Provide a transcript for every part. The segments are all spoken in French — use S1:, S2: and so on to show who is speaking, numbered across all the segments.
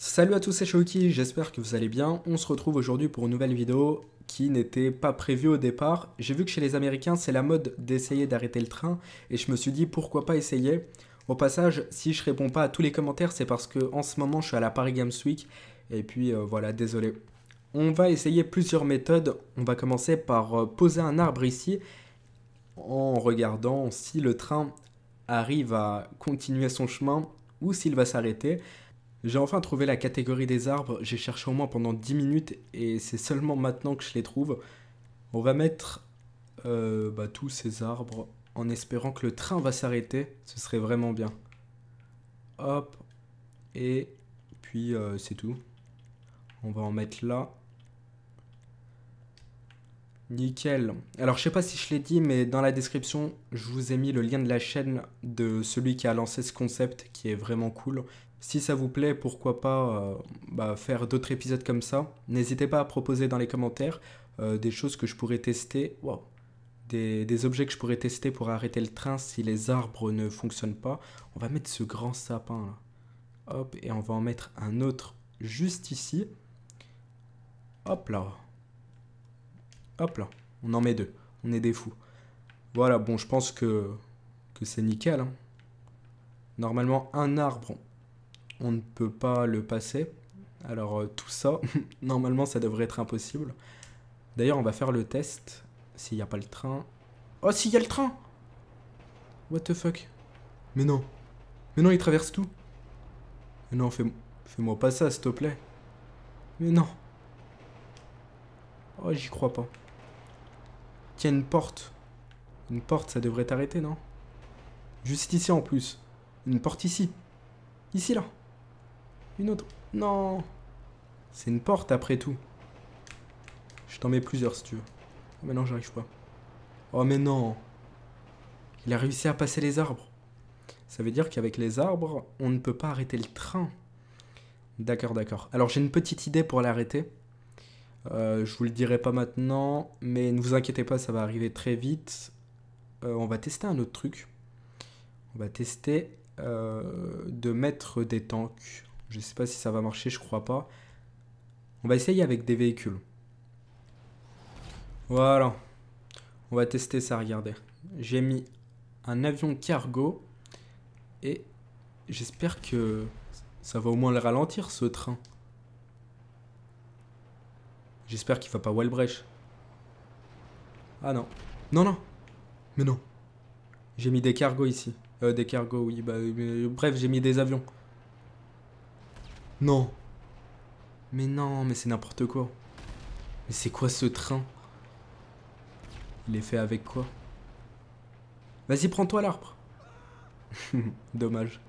S1: Salut à tous, c'est Shoki, j'espère que vous allez bien. On se retrouve aujourd'hui pour une nouvelle vidéo qui n'était pas prévue au départ. J'ai vu que chez les Américains, c'est la mode d'essayer d'arrêter le train et je me suis dit pourquoi pas essayer. Au passage, si je réponds pas à tous les commentaires, c'est parce que en ce moment, je suis à la Paris Games Week et puis euh, voilà, désolé. On va essayer plusieurs méthodes. On va commencer par euh, poser un arbre ici en regardant si le train arrive à continuer son chemin ou s'il va s'arrêter. J'ai enfin trouvé la catégorie des arbres, j'ai cherché au moins pendant 10 minutes et c'est seulement maintenant que je les trouve. On va mettre euh, bah, tous ces arbres en espérant que le train va s'arrêter, ce serait vraiment bien. Hop, et puis euh, c'est tout. On va en mettre là. Nickel. Alors je sais pas si je l'ai dit, mais dans la description, je vous ai mis le lien de la chaîne de celui qui a lancé ce concept qui est vraiment cool. Si ça vous plaît, pourquoi pas euh, bah, faire d'autres épisodes comme ça. N'hésitez pas à proposer dans les commentaires euh, des choses que je pourrais tester. Wow. Des, objets que je pourrais tester pour arrêter le train si les arbres ne fonctionnent pas. On va mettre ce grand sapin là. Hop, et on va en mettre un autre juste ici. Hop là. Hop là. On en met deux. On est des fous. Voilà, bon, je pense que, que c'est nickel. Hein. Normalement, un arbre, on ne peut pas le passer. Alors euh, tout ça, normalement ça devrait être impossible. D'ailleurs on va faire le test, s'il n'y a pas le train. Oh s'il y a le train What the fuck Mais non Mais non il traverse tout Mais non fais-moi pas ça s'il te plaît Mais non Oh j'y crois pas Tiens une porte Une porte ça devrait t'arrêter non Juste ici en plus Une porte ici Ici là une autre. Non. C'est une porte après tout. Je t'en mets plusieurs si tu veux. Ah, mais non, j'arrive pas. Oh mais non. Il a réussi à passer les arbres. Ça veut dire qu'avec les arbres, on ne peut pas arrêter le train. D'accord, d'accord. Alors j'ai une petite idée pour l'arrêter. Euh, je vous le dirai pas maintenant, mais ne vous inquiétez pas, ça va arriver très vite. Euh, on va tester un autre truc. On va tester euh, de mettre des tanks je sais pas si ça va marcher, je crois pas. On va essayer avec des véhicules. Voilà. On va tester ça, regardez. J'ai mis un avion cargo et j'espère que ça va au moins le ralentir ce train. J'espère qu'il va pas Wallbrèche. Ah non. Non, non. Mais non. J'ai mis des cargos ici. Euh, des cargos, oui. Bah, euh, bref, j'ai mis des avions. Non. Mais non, mais c'est n'importe quoi. Mais c'est quoi ce train Il est fait avec quoi Vas-y, prends-toi l'arbre. Dommage.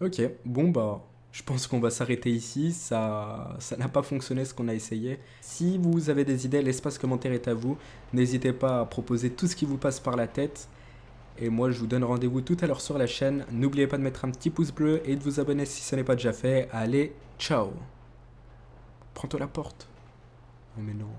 S1: Ok, bon bah, je pense qu'on va s'arrêter ici. Ça ça n'a pas fonctionné ce qu'on a essayé. Si vous avez des idées, l'espace commentaire est à vous. N'hésitez pas à proposer tout ce qui vous passe par la tête. Et moi, je vous donne rendez-vous tout à l'heure sur la chaîne. N'oubliez pas de mettre un petit pouce bleu et de vous abonner si ce n'est pas déjà fait. Allez, ciao Prends-toi la porte. Oh mais non.